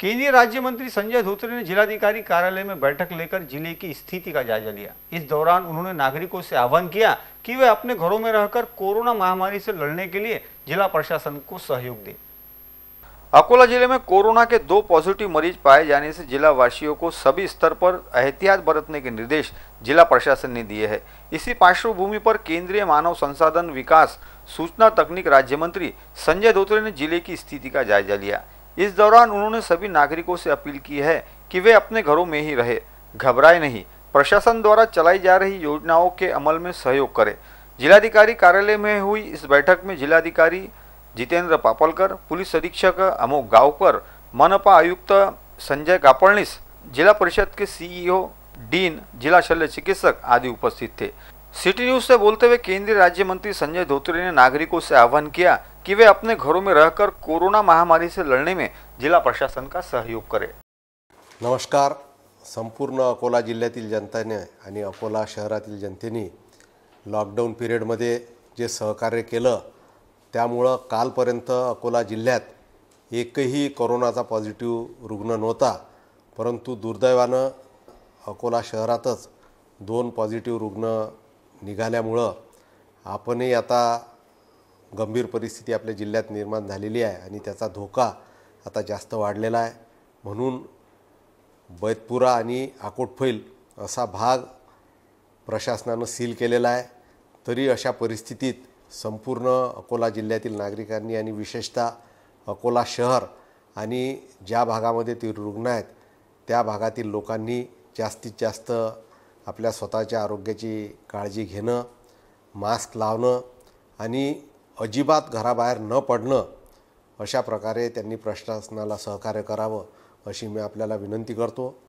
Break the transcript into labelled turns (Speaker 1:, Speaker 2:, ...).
Speaker 1: केंद्रीय राज्य मंत्री संजय धोत्रे ने जिलाधिकारी कार्यालय में बैठक लेकर जिले की स्थिति का जायजा लिया इस दौरान उन्होंने नागरिकों से आह्वान किया कि वे अपने घरों में रहकर कोरोना महामारी से लड़ने के लिए जिला प्रशासन को सहयोग दें अकोला जिले में कोरोना के दो पॉजिटिव मरीज पाए जाने से जिला वासियों को सभी स्तर पर एहतियात बरतने के निर्देश जिला प्रशासन ने दिए है इसी पार्श्वभूमि पर केंद्रीय मानव संसाधन विकास सूचना तकनीक राज्य मंत्री संजय धोत्रे ने जिले की स्थिति का जायजा लिया इस दौरान उन्होंने सभी नागरिकों से अपील की है कि वे अपने घरों में ही रहे घबराए नहीं प्रशासन द्वारा चलाई जा रही योजनाओं के अमल में सहयोग करें जिलाधिकारी कार्यालय में हुई इस बैठक में जिलाधिकारी जितेंद्र पापलकर पुलिस अधीक्षक अमोक गांवकर मनपा आयुक्त संजय कापड़निस जिला परिषद के सीईओ डीन जिला शल्य चिकित्सक आदि उपस्थित थे सिटी न्यूज से बोलते हुए केंद्रीय राज्य मंत्री संजय धोत्रे ने नागरिकों से आह्वान किया कि वे अपने घरों में रहकर कोरोना महामारी से लड़ने में जिला प्रशासन का सहयोग करे
Speaker 2: नमस्कार संपूर्ण अकोला जिल्ह्यातील जनतेने आणि अकोला शहरातील जनतेने लॉकडाऊन पिरियडमध्ये जे सहकार्य केलं त्यामुळं कालपर्यंत अकोला जिल्ह्यात एकही कोरोनाचा पॉझिटिव्ह रुग्ण नव्हता परंतु दुर्दैवानं अकोला शहरातच दोन पॉझिटिव्ह रुग्ण निघाल्यामुळं आपणही आता गंभीर परिस्थिती आपल्या जिल्ह्यात निर्माण झालेली आहे आणि त्याचा धोका आता जास्त वाढलेला आहे म्हणून बैतपुरा आणि आकोटफैल असा भाग प्रशासनानं सील केलेला आहे तरी अशा परिस्थितीत संपूर्ण अकोला जिल्ह्यातील नागरिकांनी आणि विशेषतः अकोला शहर आणि ज्या भागामध्ये ते रुग्ण आहेत त्या भागातील लोकांनी जास्तीत जास्त आपल्या स्वतःच्या आरोग्याची काळजी घेणं मास्क लावणं आणि अजिबात घराबाहेर न पडणं अशा प्रकारे त्यांनी प्रशासनाला सहकार्य करावं अशी मी आपल्याला विनंती करतो